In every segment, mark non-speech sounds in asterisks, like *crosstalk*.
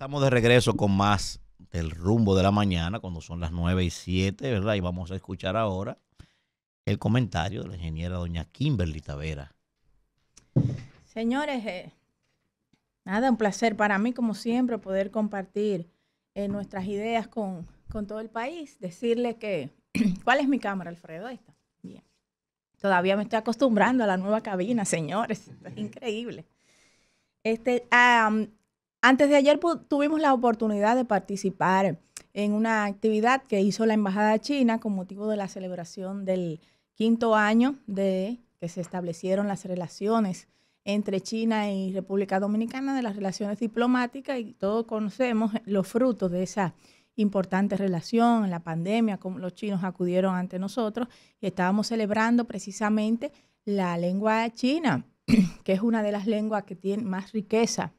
Estamos de regreso con más del rumbo de la mañana, cuando son las 9 y 7, ¿verdad? Y vamos a escuchar ahora el comentario de la ingeniera doña Kimberly Tavera. Señores, eh, nada, un placer para mí, como siempre, poder compartir eh, nuestras ideas con, todo el país. Decirle que. *clears throat* ¿Cuál es mi cámara, Alfredo? está Bien. Todavía me estoy acostumbrando a la nueva cabina, señores. *laughs* es increíble. Este, antes de ayer tuvimos la oportunidad de participar en una actividad que hizo la Embajada China con motivo de la celebración del quinto año de que se establecieron las relaciones entre China y República Dominicana, de las relaciones diplomáticas, y todos conocemos los frutos de esa importante relación, la pandemia, como los chinos acudieron ante nosotros, y estábamos celebrando precisamente la lengua china, *clears throat* que es una de las lenguas que tiene más riqueza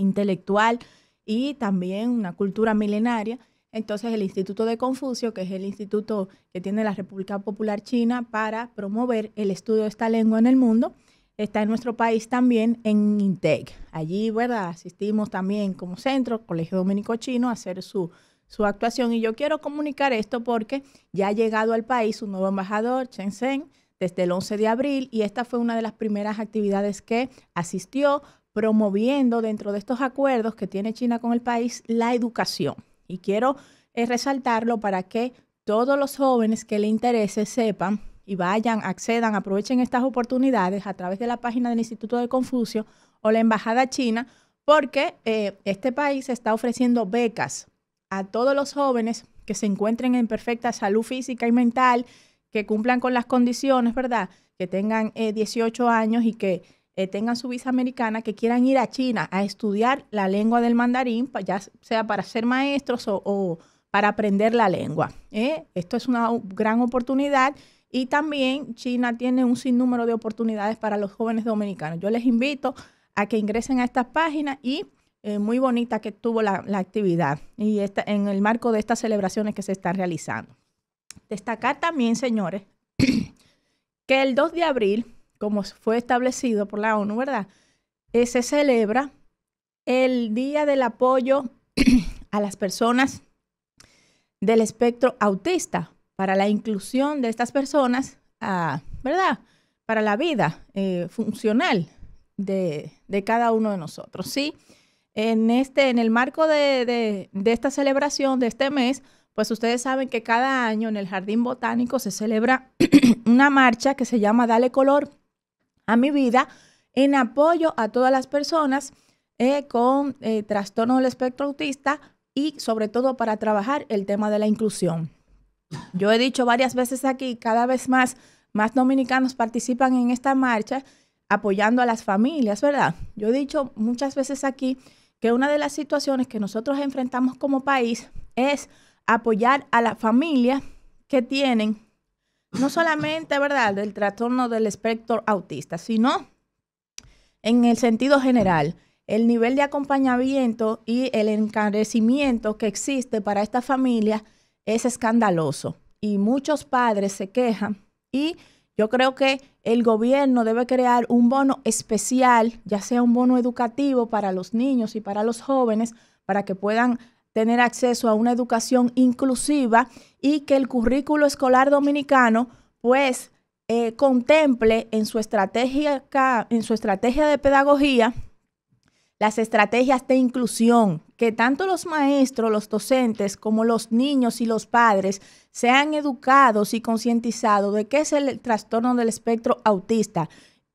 intelectual y también una cultura milenaria. Entonces el Instituto de Confucio, que es el instituto que tiene la República Popular China para promover el estudio de esta lengua en el mundo, está en nuestro país también en INTEC. Allí, ¿verdad? Asistimos también como centro, Colegio Dominico Chino, a hacer su, su actuación. Y yo quiero comunicar esto porque ya ha llegado al país un nuevo embajador, Chen Sen, desde el 11 de abril, y esta fue una de las primeras actividades que asistió promoviendo dentro de estos acuerdos que tiene China con el país la educación. Y quiero eh, resaltarlo para que todos los jóvenes que le interese sepan y vayan, accedan, aprovechen estas oportunidades a través de la página del Instituto de Confucio o la Embajada China, porque eh, este país está ofreciendo becas a todos los jóvenes que se encuentren en perfecta salud física y mental, que cumplan con las condiciones, ¿verdad? Que tengan 18 eh, años y que eh, tengan su visa americana, que quieran ir a China a estudiar la lengua del mandarín, ya sea para ser maestros o, para aprender la lengua. ¿eh? Esto es una gran oportunidad. Y también China tiene un sinnúmero de oportunidades para los jóvenes dominicanos. Yo les invito a que ingresen a estas páginas y eh, muy bonita que tuvo la, actividad y esta, en el marco de estas celebraciones que se están realizando. Destacar también, señores, *clears throat* que el 2 de abril como fue establecido por la ONU, ¿verdad? Eh, se celebra el Día del Apoyo *clears throat* a las Personas del Espectro Autista, para la inclusión de estas personas, ah, ¿verdad? Para la vida eh, funcional de, cada uno de nosotros, ¿sí? En, este, en el marco de, de esta celebración, de este mes, pues ustedes saben que cada año en el Jardín Botánico se celebra *clears throat* una marcha que se llama Dale Color a mi vida en apoyo a todas las personas eh, con eh, trastorno del espectro autista y sobre todo para trabajar el tema de la inclusión. Yo he dicho varias veces aquí, cada vez más, más dominicanos participan en esta marcha apoyando a las familias, ¿verdad? Yo he dicho muchas veces aquí que una de las situaciones que nosotros enfrentamos como país es apoyar a la familia que tienen no solamente, ¿verdad?, del trastorno del espectro autista, sino en el sentido general, el nivel de acompañamiento y el encarecimiento que existe para esta familia es escandaloso. Y muchos padres se quejan y yo creo que el gobierno debe crear un bono especial, ya sea un bono educativo para los niños y para los jóvenes, para que puedan tener acceso a una educación inclusiva y que el currículo escolar dominicano pues eh, contemple en su, estrategia, en su estrategia de pedagogía las estrategias de inclusión, que tanto los maestros, los docentes, como los niños y los padres sean educados y concientizados de qué es el trastorno del espectro autista,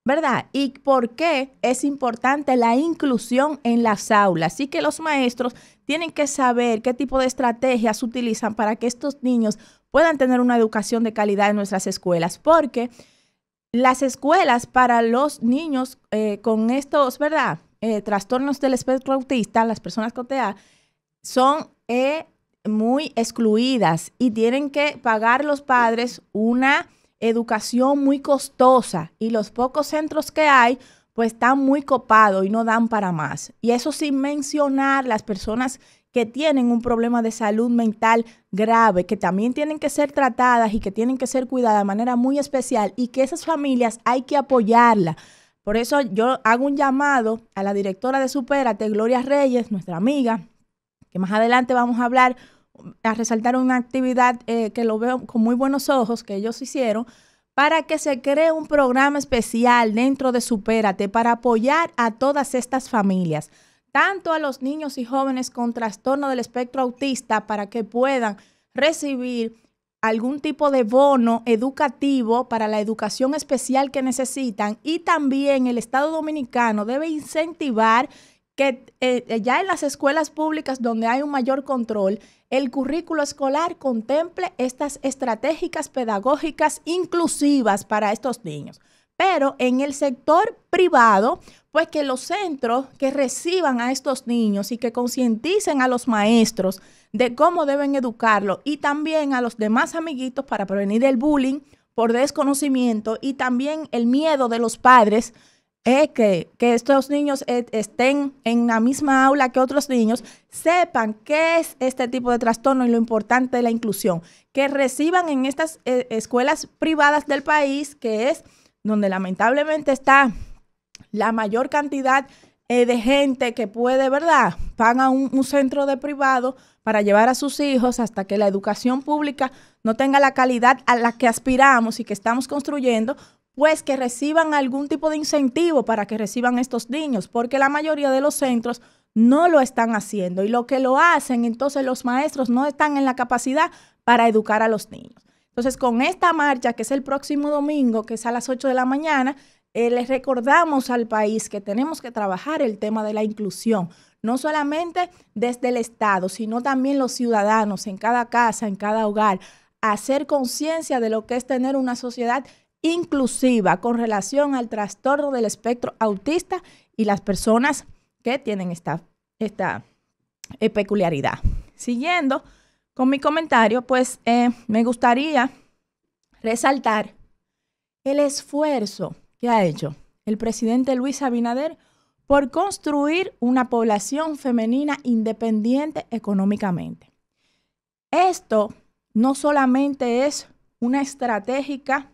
¿verdad? Y por qué es importante la inclusión en las aulas. Así que los maestros tienen que saber qué tipo de estrategias utilizan para que estos niños puedan tener una educación de calidad en nuestras escuelas, porque las escuelas para los niños eh, con estos, ¿verdad? Eh, trastornos del espectro autista, las personas con TEA, son... Eh, muy excluidas y tienen que pagar los padres una educación muy costosa y los pocos centros que hay pues están muy copados y no dan para más. Y eso sin mencionar las personas que tienen un problema de salud mental grave, que también tienen que ser tratadas y que tienen que ser cuidadas de manera muy especial y que esas familias hay que apoyarlas. Por eso yo hago un llamado a la directora de Superate, Gloria Reyes, nuestra amiga, que más adelante vamos a hablar a resaltar una actividad eh, que lo veo con muy buenos ojos que ellos hicieron para que se cree un programa especial dentro de Supérate para apoyar a todas estas familias, tanto a los niños y jóvenes con trastorno del espectro autista para que puedan recibir algún tipo de bono educativo para la educación especial que necesitan y también el Estado Dominicano debe incentivar que eh, eh, ya en las escuelas públicas donde hay un mayor control, el currículo escolar contemple estas estratégicas pedagógicas inclusivas para estos niños. Pero en el sector privado, pues que los centros que reciban a estos niños y que concienticen a los maestros de cómo deben educarlo y también a los demás amiguitos para prevenir el bullying por desconocimiento y también el miedo de los padres es que, estos niños e, estén en la misma aula que otros niños, sepan qué es este tipo de trastorno y lo importante de la inclusión, que reciban en estas eh, escuelas privadas del país, que es donde lamentablemente está la mayor cantidad eh, de gente que puede, ¿verdad? van un, un centro de privado para llevar a sus hijos hasta que la educación pública no tenga la calidad a la que aspiramos y que estamos construyendo, pues que reciban algún tipo de incentivo para que reciban estos niños, porque la mayoría de los centros no lo están haciendo y lo que lo hacen, entonces los maestros no están en la capacidad para educar a los niños. Entonces, con esta marcha, que es el próximo domingo, que es a las 8 de la mañana, eh, les recordamos al país que tenemos que trabajar el tema de la inclusión, no solamente desde el Estado, sino también los ciudadanos en cada casa, en cada hogar, hacer conciencia de lo que es tener una sociedad inclusiva con relación al trastorno del espectro autista y las personas que tienen esta, esta eh, peculiaridad. Siguiendo con mi comentario, pues eh, me gustaría resaltar el esfuerzo que ha hecho el presidente Luis Abinader por construir una población femenina independiente económicamente. Esto no solamente es una estratégica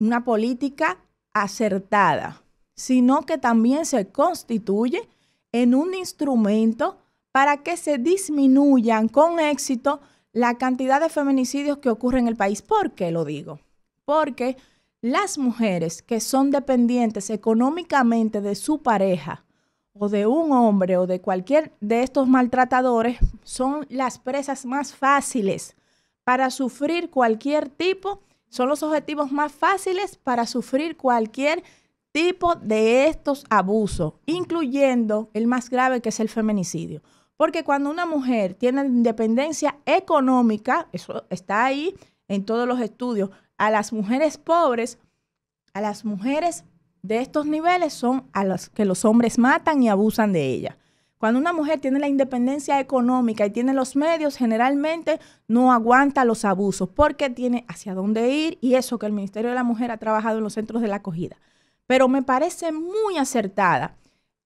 una política acertada, sino que también se constituye en un instrumento para que se disminuyan con éxito la cantidad de feminicidios que ocurren en el país. ¿Por qué lo digo? Porque las mujeres que son dependientes económicamente de su pareja o de un hombre o de cualquier de estos maltratadores son las presas más fáciles para sufrir cualquier tipo son los objetivos más fáciles para sufrir cualquier tipo de estos abusos, incluyendo el más grave que es el feminicidio. Porque cuando una mujer tiene independencia económica, eso está ahí en todos los estudios, a las mujeres pobres, a las mujeres de estos niveles son a las que los hombres matan y abusan de ellas. Cuando una mujer tiene la independencia económica y tiene los medios, generalmente no aguanta los abusos porque tiene hacia dónde ir y eso que el Ministerio de la Mujer ha trabajado en los centros de la acogida. Pero me parece muy acertada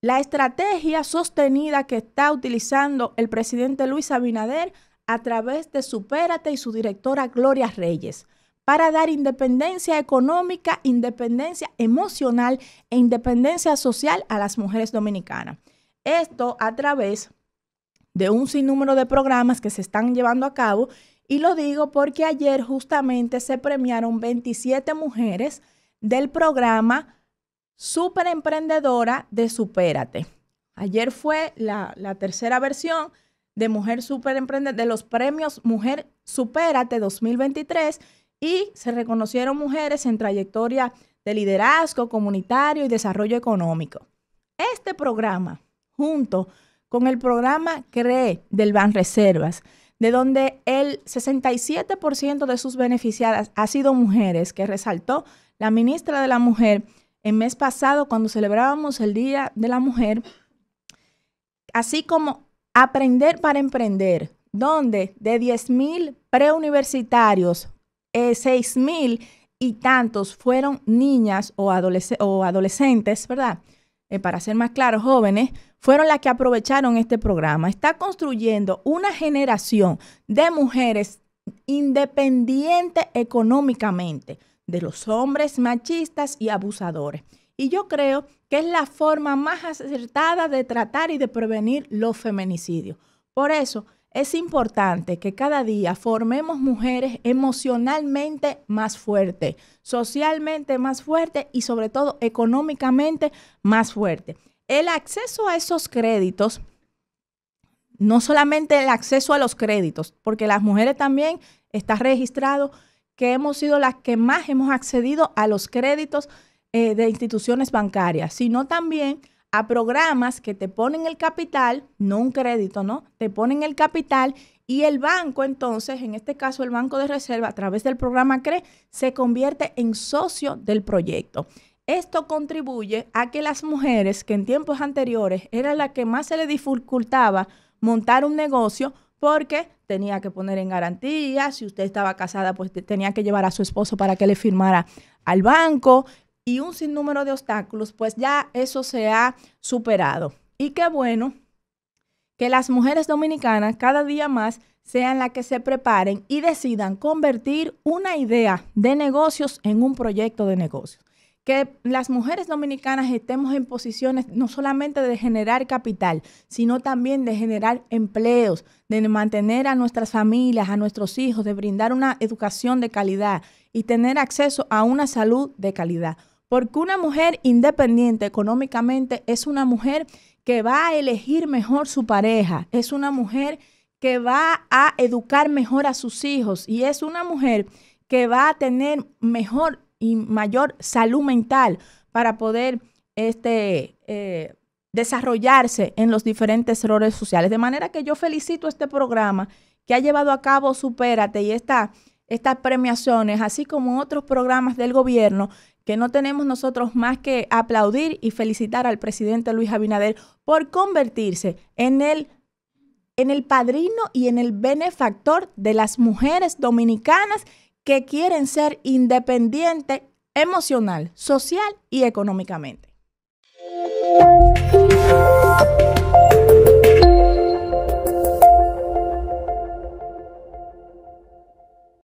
la estrategia sostenida que está utilizando el presidente Luis Abinader a través de Supérate y su directora Gloria Reyes para dar independencia económica, independencia emocional e independencia social a las mujeres dominicanas. Esto a través de un sinnúmero de programas que se están llevando a cabo y lo digo porque ayer justamente se premiaron 27 mujeres del programa Super Emprendedora de Supérate. Ayer fue la, tercera versión de Mujer de los premios Mujer Supérate 2023 y se reconocieron mujeres en trayectoria de liderazgo comunitario y desarrollo económico. Este programa junto con el programa CRE del Ban Reservas, de donde el 67% de sus beneficiadas ha sido mujeres, que resaltó la ministra de la Mujer el mes pasado cuando celebrábamos el Día de la Mujer, así como Aprender para Emprender, donde de 10.000 preuniversitarios, eh, 6.000 y tantos fueron niñas o adolescentes, ¿verdad? Eh, para ser más claros, jóvenes, fueron las que aprovecharon este programa. Está construyendo una generación de mujeres independientes económicamente de los hombres machistas y abusadores. Y yo creo que es la forma más acertada de tratar y de prevenir los feminicidios. Por eso, es importante que cada día formemos mujeres emocionalmente más fuertes, socialmente más fuertes y sobre todo económicamente más fuertes. El acceso a esos créditos, no solamente el acceso a los créditos, porque las mujeres también está registrado que hemos sido las que más hemos accedido a los créditos eh, de instituciones bancarias, sino también a programas que te ponen el capital, no un crédito, ¿no? Te ponen el capital y el banco, entonces, en este caso el Banco de Reserva, a través del programa CRE, se convierte en socio del proyecto. Esto contribuye a que las mujeres, que en tiempos anteriores era la que más se le dificultaba montar un negocio, porque tenía que poner en garantía, si usted estaba casada, pues tenía que llevar a su esposo para que le firmara al banco, y un sinnúmero de obstáculos, pues ya eso se ha superado. Y qué bueno que las mujeres dominicanas cada día más sean las que se preparen y decidan convertir una idea de negocios en un proyecto de negocios. Que las mujeres dominicanas estemos en posiciones no solamente de generar capital, sino también de generar empleos, de mantener a nuestras familias, a nuestros hijos, de brindar una educación de calidad y tener acceso a una salud de calidad. Porque una mujer independiente económicamente es una mujer que va a elegir mejor su pareja, es una mujer que va a educar mejor a sus hijos y es una mujer que va a tener mejor y mayor salud mental para poder este, eh, desarrollarse en los diferentes roles sociales. De manera que yo felicito este programa que ha llevado a cabo Supérate y estas premiaciones, así como otros programas del gobierno que no tenemos nosotros más que aplaudir y felicitar al presidente Luis Abinader por convertirse en el, en el padrino y en el benefactor de las mujeres dominicanas que quieren ser independientes emocional, social y económicamente.